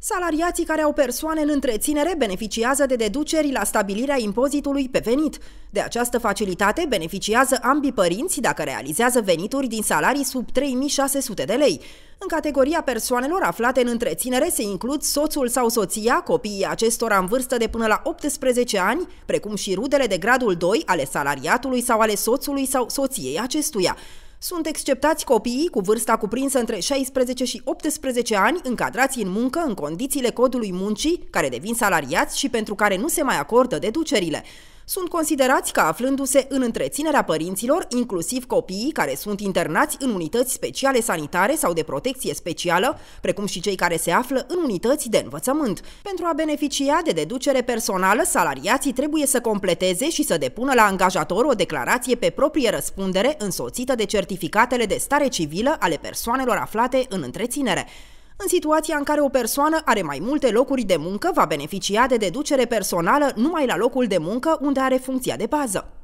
Salariații care au persoane în întreținere beneficiază de deduceri la stabilirea impozitului pe venit. De această facilitate beneficiază ambii părinți dacă realizează venituri din salarii sub 3600 de lei. În categoria persoanelor aflate în întreținere se includ soțul sau soția, copiii acestora în vârstă de până la 18 ani, precum și rudele de gradul 2 ale salariatului sau ale soțului sau soției acestuia. Sunt exceptați copiii cu vârsta cuprinsă între 16 și 18 ani, încadrați în muncă în condițiile codului muncii, care devin salariați și pentru care nu se mai acordă deducerile sunt considerați ca aflându-se în întreținerea părinților, inclusiv copiii care sunt internați în unități speciale sanitare sau de protecție specială, precum și cei care se află în unități de învățământ. Pentru a beneficia de deducere personală, salariații trebuie să completeze și să depună la angajator o declarație pe proprie răspundere însoțită de certificatele de stare civilă ale persoanelor aflate în întreținere. În situația în care o persoană are mai multe locuri de muncă, va beneficia de deducere personală numai la locul de muncă unde are funcția de bază.